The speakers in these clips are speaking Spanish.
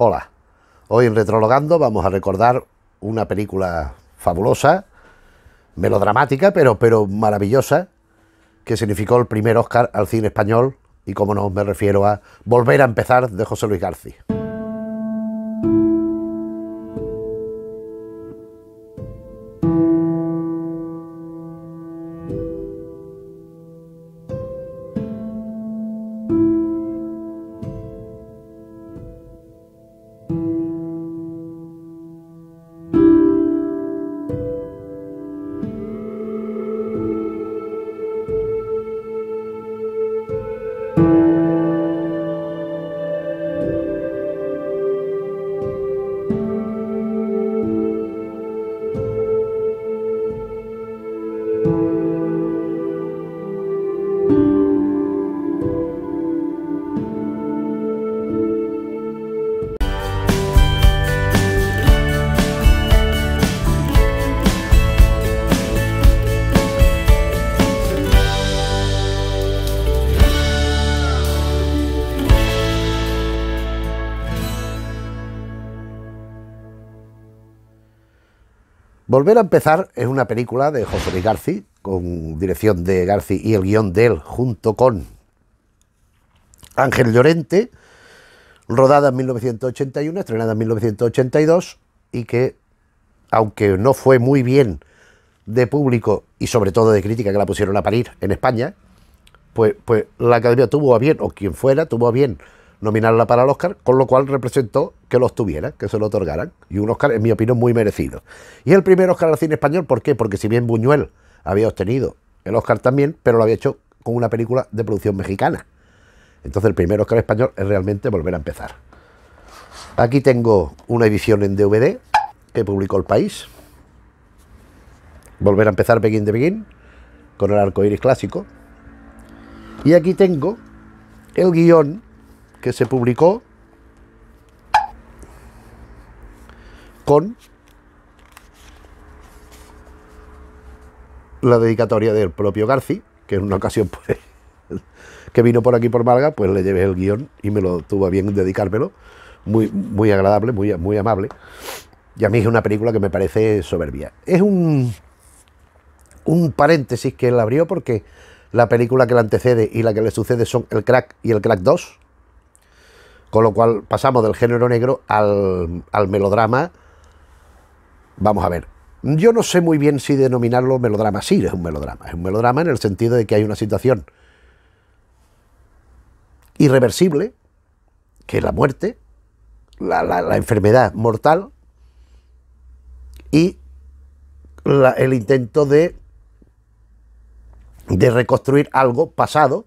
Hola, hoy en Retrologando vamos a recordar una película fabulosa, melodramática, pero, pero maravillosa, que significó el primer Oscar al cine español, y como no, me refiero a Volver a empezar de José Luis García. Volver a empezar es una película de José Luis Garci, con dirección de Garci y el guión de él, junto con Ángel Llorente, rodada en 1981, estrenada en 1982, y que, aunque no fue muy bien de público y sobre todo de crítica que la pusieron a parir en España, pues, pues la academia tuvo a bien, o quien fuera, tuvo a bien nominarla para el Oscar, con lo cual representó que lo obtuviera, que se lo otorgaran. Y un Oscar, en mi opinión, muy merecido. Y el primer Oscar al cine español, ¿por qué? Porque si bien Buñuel había obtenido el Oscar también, pero lo había hecho con una película de producción mexicana. Entonces el primer Oscar español es realmente volver a empezar. Aquí tengo una edición en DVD que publicó El País. Volver a empezar Begin de Begin con el arco iris clásico. Y aquí tengo el guión que se publicó con la dedicatoria del propio Garci, que en una ocasión pues, que vino por aquí por Malga, pues le llevé el guión y me lo tuvo bien dedicármelo. Muy, muy agradable, muy, muy amable. Y a mí es una película que me parece soberbia. Es un, un paréntesis que él abrió porque la película que le antecede y la que le sucede son El Crack y El Crack 2. Con lo cual pasamos del género negro al, melodrama. Vamos a ver, yo no sé muy bien si denominarlo melodrama. Sí, es un melodrama. Es un melodrama en el sentido de que hay una situación irreversible, que es la muerte, la, enfermedad mortal y el intento de, de reconstruir algo pasado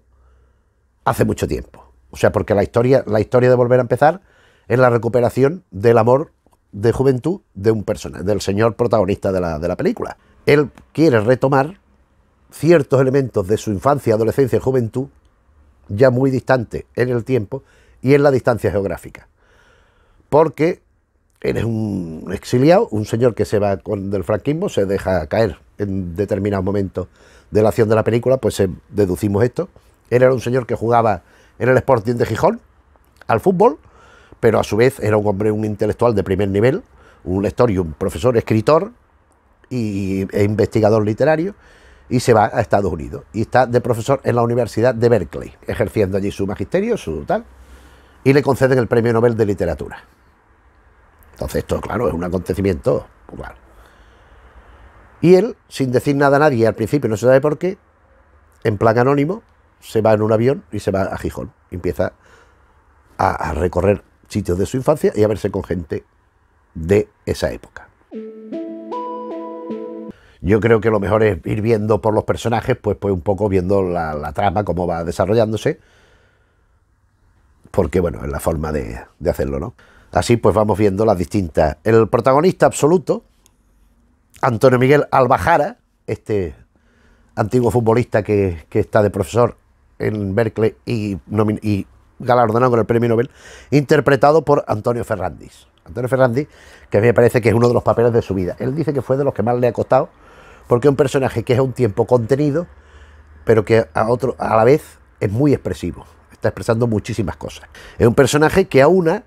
hace mucho tiempo. O sea, porque la historia, la historia de volver a empezar es la recuperación del amor de juventud de un personaje, del señor protagonista de la, película. Él quiere retomar ciertos elementos de su infancia, adolescencia y juventud, ya muy distante en el tiempo y en la distancia geográfica. Porque es un exiliado, un señor que se va con, del franquismo, se deja caer en determinados momentos de la acción de la película, pues eh, deducimos esto. Él era un señor que jugaba en el Sporting de Gijón, al fútbol, pero a su vez era un hombre, un intelectual de primer nivel, un lector y un profesor, escritor y, e investigador literario, y se va a Estados Unidos. Y está de profesor en la Universidad de Berkeley, ejerciendo allí su magisterio, su tal, y le conceden el Premio Nobel de Literatura. Entonces esto, claro, es un acontecimiento, pues, Y él, sin decir nada a nadie al principio, no se sabe por qué, en plan anónimo, se va en un avión y se va a Gijón. Empieza a, recorrer sitios de su infancia y a verse con gente de esa época. Yo creo que lo mejor es ir viendo por los personajes, pues, pues un poco viendo la, trama, cómo va desarrollándose, porque bueno, es la forma de, hacerlo, ¿no? Así pues vamos viendo las distintas. El protagonista absoluto, Antonio Miguel Albajara, este antiguo futbolista que, está de profesor en Berkeley y, galardonado con el premio Nobel, interpretado por Antonio Ferrandis. Antonio Ferrandis, que me parece que es uno de los papeles de su vida. Él dice que fue de los que más le ha costado, porque es un personaje que es a un tiempo contenido, pero que a, otro, a la vez es muy expresivo. Está expresando muchísimas cosas. Es un personaje que aúna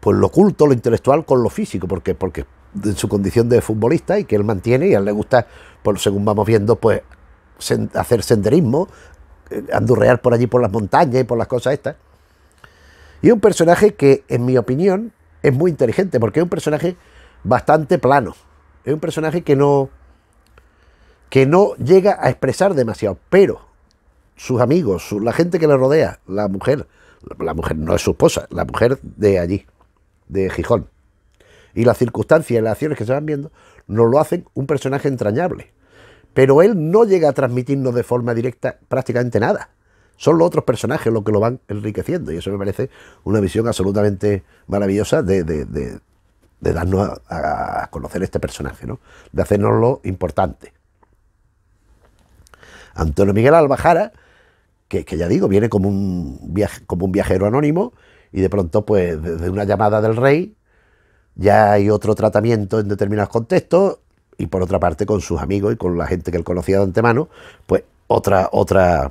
pues, lo culto, lo intelectual con lo físico, porque, porque en su condición de futbolista y que él mantiene y a él le gusta, pues, según vamos viendo, pues hacer senderismo, eh, andurrear por allí por las montañas y por las cosas estas. Y un personaje que, en mi opinión, es muy inteligente, porque es un personaje bastante plano. Es un personaje que no. que no llega a expresar demasiado. Pero sus amigos, la gente que le rodea, la mujer, la mujer no es su esposa, la mujer de allí, de Gijón. Y las circunstancias y las acciones que se van viendo nos lo hacen un personaje entrañable. Pero él no llega a transmitirnos de forma directa prácticamente nada. Son los otros personajes los que lo van enriqueciendo. Y eso me parece una visión absolutamente maravillosa de, darnos a, conocer este personaje, ¿no? De lo importante. Antonio Miguel Albajara, que, ya digo, viene como un, viaje, como un viajero anónimo y de pronto, pues, desde una llamada del rey, ya hay otro tratamiento en determinados contextos y por otra parte con sus amigos y con la gente que él conocía de antemano, pues otra, otra,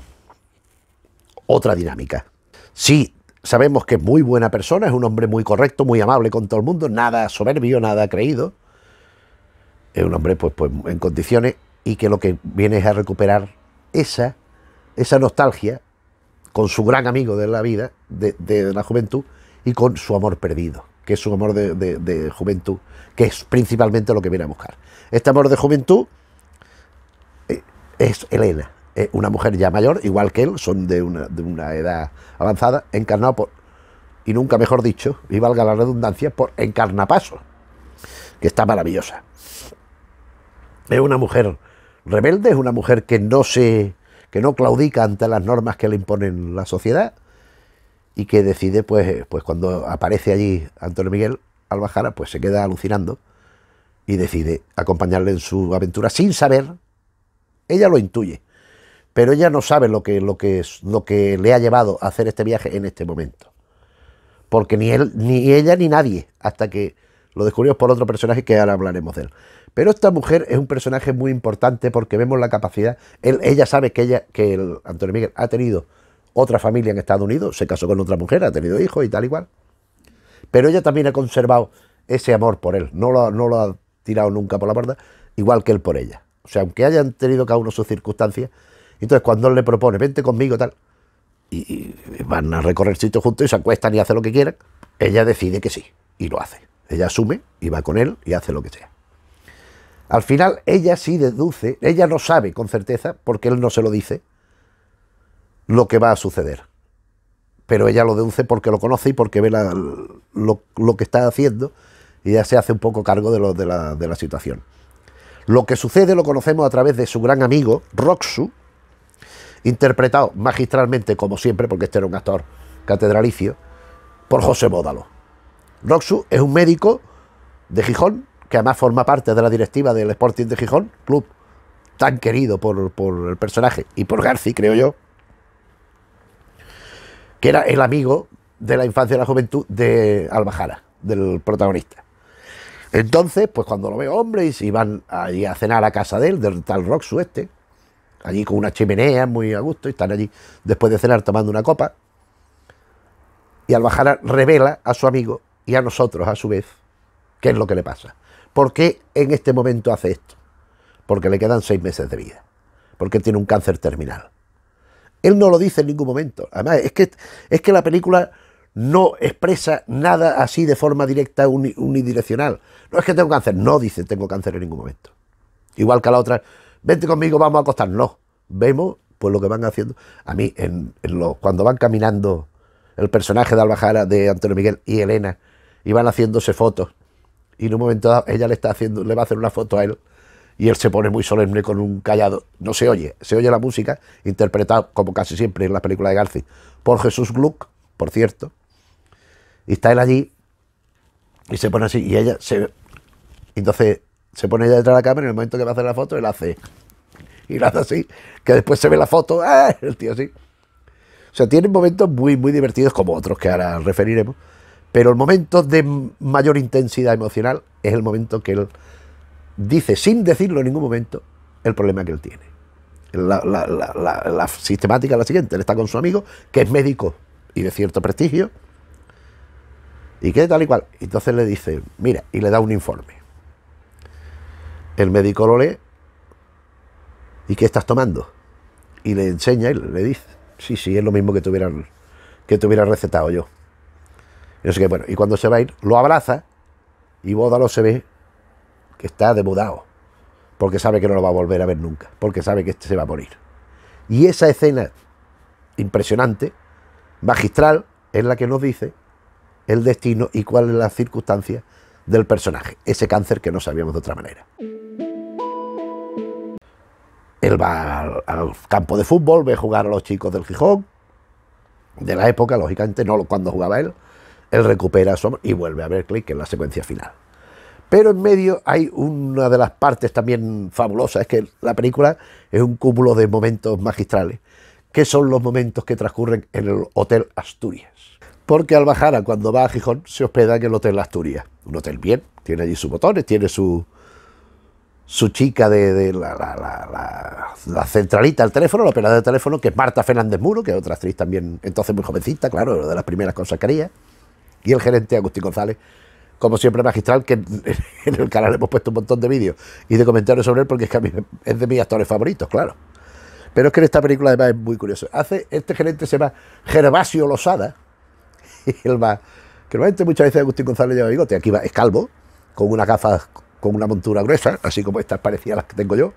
otra dinámica. Sí, sabemos que es muy buena persona, es un hombre muy correcto, muy amable con todo el mundo, nada soberbio, nada creído. Es un hombre pues, pues en condiciones y que lo que viene es a recuperar esa, esa nostalgia con su gran amigo de la vida, de, de la juventud y con su amor perdido que es un amor de, juventud, que es principalmente lo que viene a buscar. Este amor de juventud eh, es Elena, una mujer ya mayor, igual que él, son de una, de una edad avanzada, encarnado por, y nunca mejor dicho, y valga la redundancia, por Encarnapaso, que está maravillosa. Es una mujer rebelde, es una mujer que no se que no claudica ante las normas que le imponen la sociedad, y que decide, pues, eh, pues cuando aparece allí Antonio Miguel Albajara, pues se queda alucinando y decide acompañarle en su aventura sin saber, ella lo intuye, pero ella no sabe lo que, lo que, lo que le ha llevado a hacer este viaje en este momento. Porque ni él, ni ella, ni nadie, hasta que lo descubrimos por otro personaje que ahora hablaremos de él. Pero esta mujer es un personaje muy importante porque vemos la capacidad. ella sabe que, ella, que Antonio Miguel ha tenido otra familia en Estados Unidos, se casó con otra mujer, ha tenido hijos y tal igual. Pero ella también ha conservado ese amor por él, no lo, ha tirado nunca por la borda, igual que él por ella. O sea, aunque hayan tenido cada uno sus circunstancias, entonces cuando él le propone, vente conmigo tal, y, van a recorrer sitios juntos y se acuestan y hacen lo que quieran, ella decide que sí, y lo hace. Ella asume y va con él y hace lo que sea. Al final, ella sí deduce, ella no sabe con certeza, porque él no se lo dice, lo que va a suceder. Pero ella lo deduce porque lo conoce y porque ve lo, que está haciendo y ya se hace un poco cargo de, de, la, de la situación. Lo que sucede lo conocemos a través de su gran amigo, Roxu, interpretado magistralmente, como siempre, porque este era un actor catedralicio, por José Bódalo. Roxu es un médico de Gijón, que además forma parte de la directiva del Sporting de Gijón, club tan querido por, por el personaje y por García creo yo, que era el amigo de la infancia y la juventud de Albajara, del protagonista. Entonces, pues cuando lo veo, hombre, y van a cenar a casa de él, del tal Rock este, allí con una chimenea muy a gusto, y están allí después de cenar tomando una copa, y Bajara revela a su amigo y a nosotros a su vez qué es lo que le pasa. ¿Por qué en este momento hace esto? Porque le quedan seis meses de vida, porque tiene un cáncer terminal. Él no lo dice en ningún momento. Además, es que, es que la película no expresa nada así de forma directa, unidireccional. No es que tengo cáncer, no dice tengo cáncer en ningún momento. Igual que a la otra, vente conmigo, vamos a acostarnos. Vemos pues lo que van haciendo. A mí, en, cuando van caminando el personaje de Albajara, de Antonio Miguel y Elena, y van haciéndose fotos, y en un momento dado ella le está haciendo, le va a hacer una foto a él y él se pone muy solemne con un callado. No se oye, se oye la música, interpretada como casi siempre en las películas de García... por Jesús Gluck, por cierto. Y está él allí y se pone así, y ella se. Entonces se pone ella detrás de la cámara y en el momento que va a hacer la foto, él hace. Y la hace así, que después se ve la foto, ¡ah! el tío así. O sea, tiene momentos muy, muy divertidos, como otros que ahora referiremos, pero el momento de mayor intensidad emocional es el momento que él dice sin decirlo en ningún momento el problema que él tiene. La, sistemática es la siguiente, él está con su amigo, que es médico y de cierto prestigio, y que tal y cual. Entonces le dice, mira, y le da un informe. El médico lo lee, ¿y qué estás tomando? Y le enseña y le dice, sí, sí, es lo mismo que te que te hubiera recetado yo. Y bueno, y cuando se va a ir, lo abraza y Bodalo se ve que está demudado, porque sabe que no lo va a volver a ver nunca, porque sabe que este se va a morir. Y esa escena impresionante, magistral, es la que nos dice el destino y cuál es la circunstancia del personaje, ese cáncer que no sabíamos de otra manera. Él va al, campo de fútbol, ve jugar a los chicos del Gijón, de la época, lógicamente, no cuando jugaba él. Él recupera su y vuelve a ver clic en la secuencia final. Pero en medio hay una de las partes también fabulosas, es que la película es un cúmulo de momentos magistrales, que son los momentos que transcurren en el Hotel Asturias. Porque Albajara, cuando va a Gijón, se hospeda en el Hotel Asturias. Un hotel bien, tiene allí sus botones, tiene su, su chica de, la, centralita del teléfono, la operadora de teléfono, que es Marta Fernández Muro, que es otra actriz también, entonces muy jovencita, claro, de las primeras cosas y el gerente Agustín González, como siempre, magistral, que en el canal hemos puesto un montón de vídeos y de comentarios sobre él, porque es que es de mis actores favoritos, claro. Pero es que en esta película además es muy curioso. Hace, este gerente se llama Gervasio Losada, y él va, que normalmente muchas veces Agustín González lleva bigote, este aquí va, es calvo, con una gafas, con una montura gruesa, así como estas parecidas las que tengo yo.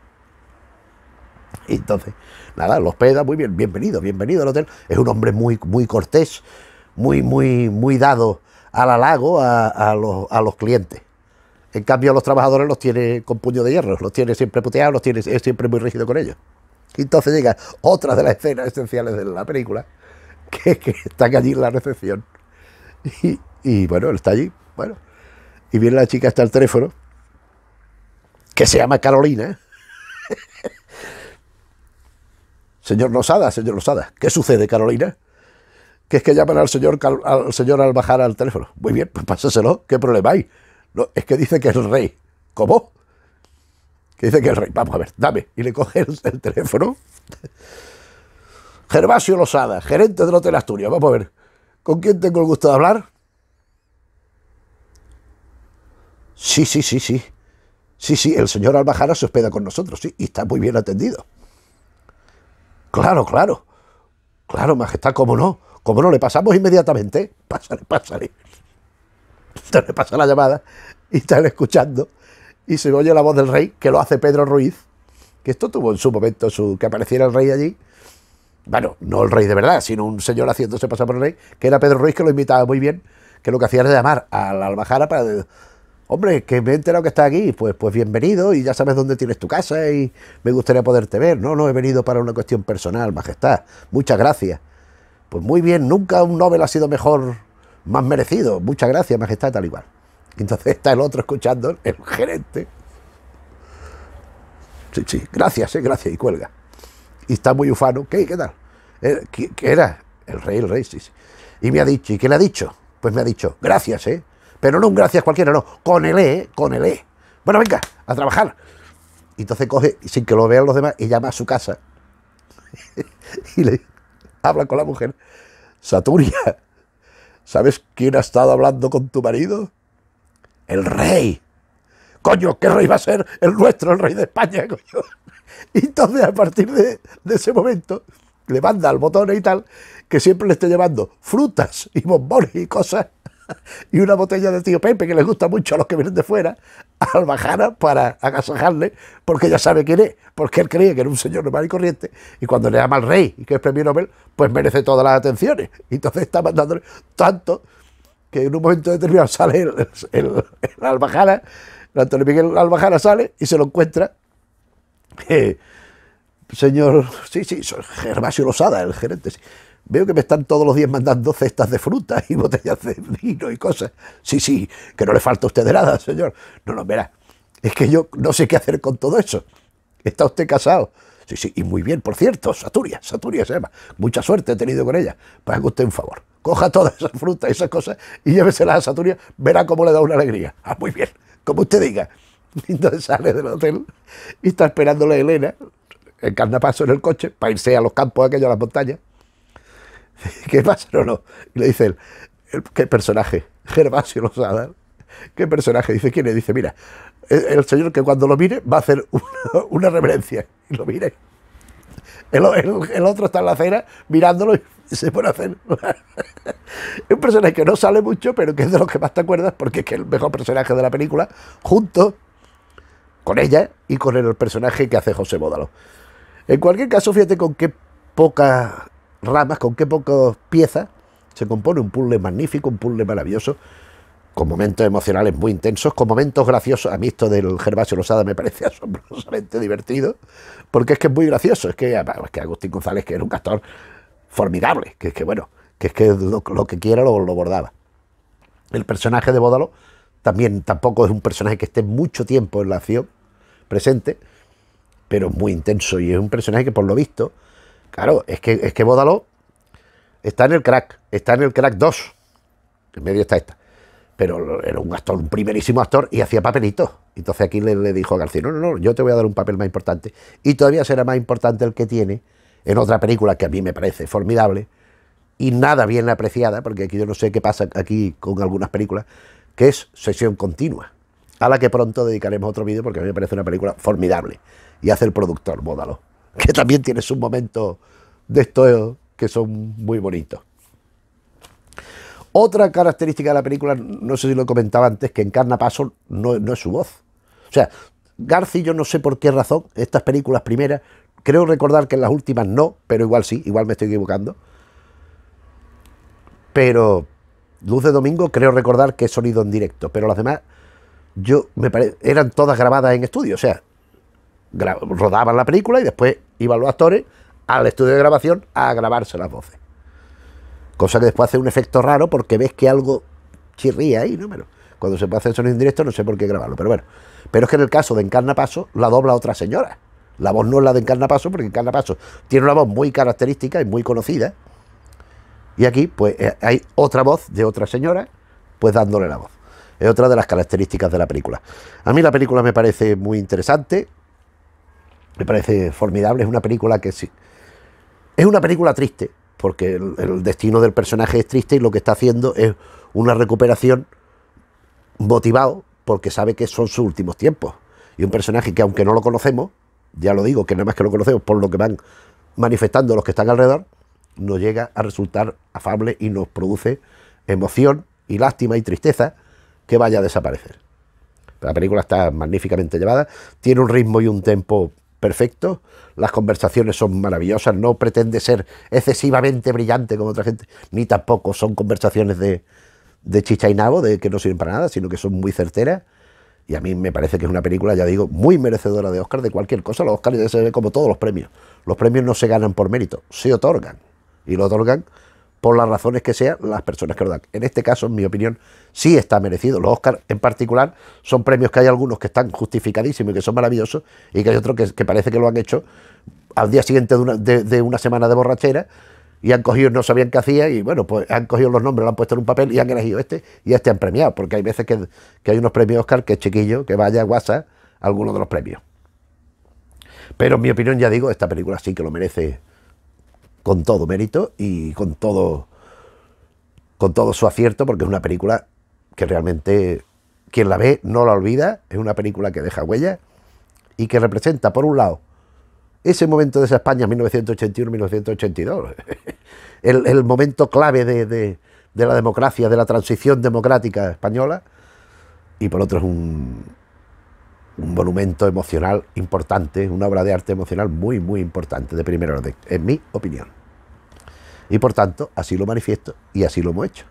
Y entonces, nada, lo hospeda muy bien, bienvenido, bienvenido al hotel. Es un hombre muy, muy cortés, muy, muy, muy dado al halago a, a, los, a los clientes. En cambio, a los trabajadores los tiene con puño de hierro, los tiene siempre puteados, los tiene es siempre muy rígido con ellos. Entonces llega otra de las escenas esenciales de la película, que, que están allí en la recepción. Y, bueno, él está allí, bueno. Y viene la chica hasta el teléfono, que se llama Carolina. señor Rosada, señor Losada, ¿qué sucede, Carolina? que es que llaman al señor, al señor al al teléfono. Muy bien, pues pásaselo, ¿qué problema hay? No, es que dice que es el rey. ¿Cómo? Que dice que es el rey. Vamos a ver, dame. Y le coge el, teléfono. Gervasio Losada, gerente del Hotel Asturias. Vamos a ver, ¿con quién tengo el gusto de hablar? Sí, sí, sí, sí. Sí, sí, el señor Albajara se hospeda con nosotros, sí, y está muy bien atendido. Claro, claro. Claro, majestad, cómo no. Como no, le pasamos inmediatamente. Pásale, pásale. Entonces le pasa la llamada y están escuchando. Y se oye la voz del rey, que lo hace Pedro Ruiz. Que esto tuvo en su momento su, que apareciera el rey allí. Bueno, no el rey de verdad, sino un señor haciéndose pasar por el rey, que era Pedro Ruiz, que lo invitaba muy bien, que lo que hacía era llamar a la albajara para hombre, que me he enterado que está aquí, pues, pues bienvenido y ya sabes dónde tienes tu casa y me gustaría poderte ver. No, no he venido para una cuestión personal, majestad. Muchas gracias. Pues muy bien, nunca un Nobel ha sido mejor, más merecido. Muchas gracias, majestad, tal y Entonces está el otro escuchando, el gerente. Sí, sí, gracias, eh, gracias, y cuelga. Y está muy ufano. ¿Qué, qué tal? Eh, ¿Qué, era? El rey, el rey, sí, sí. Y me ha dicho, ¿y qué le ha dicho? Pues me ha dicho, gracias, ¿eh? Pero no un gracias cualquiera, no, con el E, eh, con el E. Bueno, venga, a trabajar. Y entonces coge, sin que lo vean los demás, y llama a su casa. y le habla con la mujer. Saturia, ¿sabes quién ha estado hablando con tu marido? El rey. Coño, ¿qué rey va a ser el nuestro, el rey de España, coño? Y entonces a partir de, ese momento le manda al botón y tal, que siempre le esté llevando frutas y bombones y cosas, y una botella de tío Pepe que les gusta mucho a los que vienen de fuera, Al Albajara para agasajarle, porque ya sabe quién es, porque él creía que era un señor normal y corriente, y cuando le llama al rey y que es premio Nobel, pues merece todas las atenciones. y Entonces está mandándole tanto que en un momento determinado sale el, Al el Albajara, el Antonio Miguel Albajara sale y se lo encuentra. Eh, señor, sí, sí, Gervasio Losada, el gerente. Sí. Veo que me están todos los días mandando cestas de frutas y botellas de vino y cosas. Sí, sí, que no le falta a usted de nada, señor. No, no, verá, es que yo no sé qué hacer con todo eso. ¿Está usted casado? Sí, sí, y muy bien, por cierto, Saturia, Saturia se llama. Mucha suerte he tenido con ella. para pues que usted un favor. Coja todas esas frutas, y esas cosas, y lléveselas a Saturia, verá cómo le da una alegría. Ah, muy bien, como usted diga. Entonces sale del hotel y está esperándole a Elena, el carnapaso en el coche, para irse a los campos aquellos, a las montañas. ¿Qué pasa? No, no. le dice él, ¿qué personaje? Gervasio Lozada. ¿Qué personaje? Dice, ¿quién le dice? Mira, el señor que cuando lo mire va a hacer una, reverencia. Y lo mire. El, otro está en la acera mirándolo y se pone a hacer. es un personaje que no sale mucho, pero que es de los que más te acuerdas, porque es que el mejor personaje de la película, junto con ella y con el personaje que hace José Bódalo. En cualquier caso, fíjate con qué poca ramas, con qué pocas piezas se compone un puzzle magnífico, un puzzle maravilloso, con momentos emocionales muy intensos, con momentos graciosos. A mí esto del Gervasio Losada me parece asombrosamente divertido, porque es que es muy gracioso. Es que, que Agustín González, que era un castor formidable, que es que, bueno, que es que lo, que quiera lo, lo, bordaba. El personaje de Bódalo también tampoco es un personaje que esté mucho tiempo en la acción presente, pero es muy intenso y es un personaje que por lo visto Claro, es que, es que Bódalo está en el crack, está en el crack 2. En medio está esta. Pero era un actor, un primerísimo actor, y hacía papelitos. Entonces aquí le, dijo a García, no, no, no, yo te voy a dar un papel más importante. Y todavía será más importante el que tiene en otra película que a mí me parece formidable y nada bien apreciada, porque aquí yo no sé qué pasa aquí con algunas películas, que es Sesión Continua, a la que pronto dedicaremos otro vídeo porque a mí me parece una película formidable. Y hace el productor, Bódalo. que también tiene sus momentos de esto que son muy bonitos. Otra característica de la película, no sé si lo comentaba antes, que encarna Paso no, es su voz. O sea, Garci, yo no sé por qué razón, estas películas primeras, creo recordar que en las últimas no, pero igual sí, igual me estoy equivocando. Pero Luz de Domingo, creo recordar que es sonido en directo, pero las demás, yo me eran todas grabadas en estudio, o sea, rodaban la película y después iban los actores al estudio de grabación a grabarse las voces. Cosa que después hace un efecto raro porque ves que algo chirría ahí, ¿no? cuando se puede hacer sonido indirecto no sé por qué grabarlo, pero bueno. Pero es que en el caso de Encarna Paso la dobla otra señora. La voz no es la de Encarna Paso porque Encarna Paso tiene una voz muy característica y muy conocida. Y aquí pues eh, hay otra voz de otra señora pues dándole la voz. Es otra de las características de la película. A mí la película me parece muy interesante, me parece formidable. Es una película que sí. Es una película triste, porque el, destino del personaje es triste y lo que está haciendo es una recuperación motivado porque sabe que son sus últimos tiempos. Y un personaje que aunque no lo conocemos, ya lo digo, que nada más que lo conocemos por lo que van manifestando los que están alrededor, nos llega a resultar afable y nos produce emoción y lástima y tristeza que vaya a desaparecer. La película está magníficamente llevada, tiene un ritmo y un tempo perfecto, las conversaciones son maravillosas, no pretende ser excesivamente brillante como otra gente, ni tampoco son conversaciones de, de de que no sirven para nada, sino que son muy certeras. Y a mí me parece que es una película, ya digo, muy merecedora de Oscar, de cualquier cosa. Los Oscars ya se ve como todos los premios. Los premios no se ganan por mérito, se otorgan. Y lo otorgan por las razones que sean, las personas que lo dan. En este caso, en mi opinión, sí está merecido. Los Oscars en particular son premios que hay algunos que están justificadísimos y que son maravillosos, y que hay otros que, parece que lo han hecho al día siguiente de una, semana de borrachera, y han cogido, no sabían qué hacía, y bueno, pues han cogido los nombres, lo han puesto en un papel y han elegido este, y este han premiado, porque hay veces que, hay unos premios Oscar que es chiquillo, que vaya a WhatsApp alguno de los premios. Pero en mi opinión, ya digo, esta película sí que lo merece con todo mérito y con todo, con todo su acierto, porque es una película que realmente quien la ve no la olvida, es una película que deja huella y que representa, por un lado, ese momento de esa España 1981-1982, el, momento clave de, de, la democracia, de la transición democrática española, y por otro es un, un, monumento emocional importante, una obra de arte emocional muy, muy importante, de primera orden, en mi opinión. Y por tanto, así lo manifiesto y así lo hemos hecho.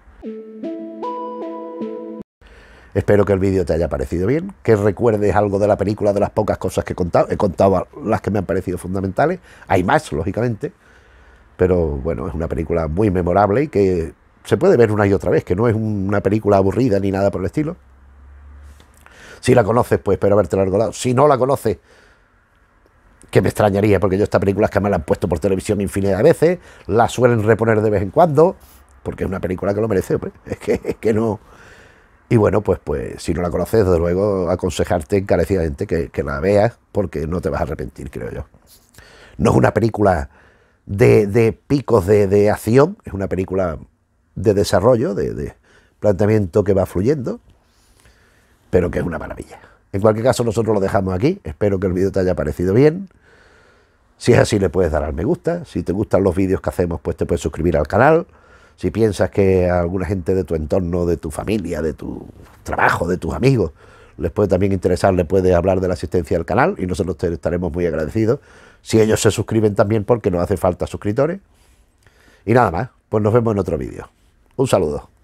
Espero que el vídeo te haya parecido bien, que recuerdes algo de la película, de las pocas cosas que he contado. He contado las que me han parecido fundamentales. Hay más, lógicamente. Pero bueno, es una película muy memorable y que se puede ver una y otra vez, que no es una película aburrida ni nada por el estilo. Si la conoces, pues espero haberte largo lado. Si no la conoces, que me extrañaría, porque yo esta película es que me la han puesto por televisión infinidad de veces, la suelen reponer de vez en cuando, porque es una película que lo merece, hombre. Es que, no. Y bueno, pues, pues si no la conoces, desde luego aconsejarte encarecidamente que, que la veas, porque no te vas a arrepentir, creo yo. No es una película de, picos de, acción, es una película de desarrollo, de planteamiento que va fluyendo, pero que es una maravilla. En cualquier caso, nosotros lo dejamos aquí. Espero que el vídeo te haya parecido bien. Si es así, le puedes dar al me gusta. Si te gustan los vídeos que hacemos, pues te puedes suscribir al canal. Si piensas que a alguna gente de tu entorno, de tu familia, de tu trabajo, de tus amigos, les puede también interesar, le puedes hablar de la asistencia al canal y nosotros te estaremos muy agradecidos. Si ellos se suscriben también porque nos hace falta suscriptores. Y nada más, pues nos vemos en otro vídeo. Un saludo.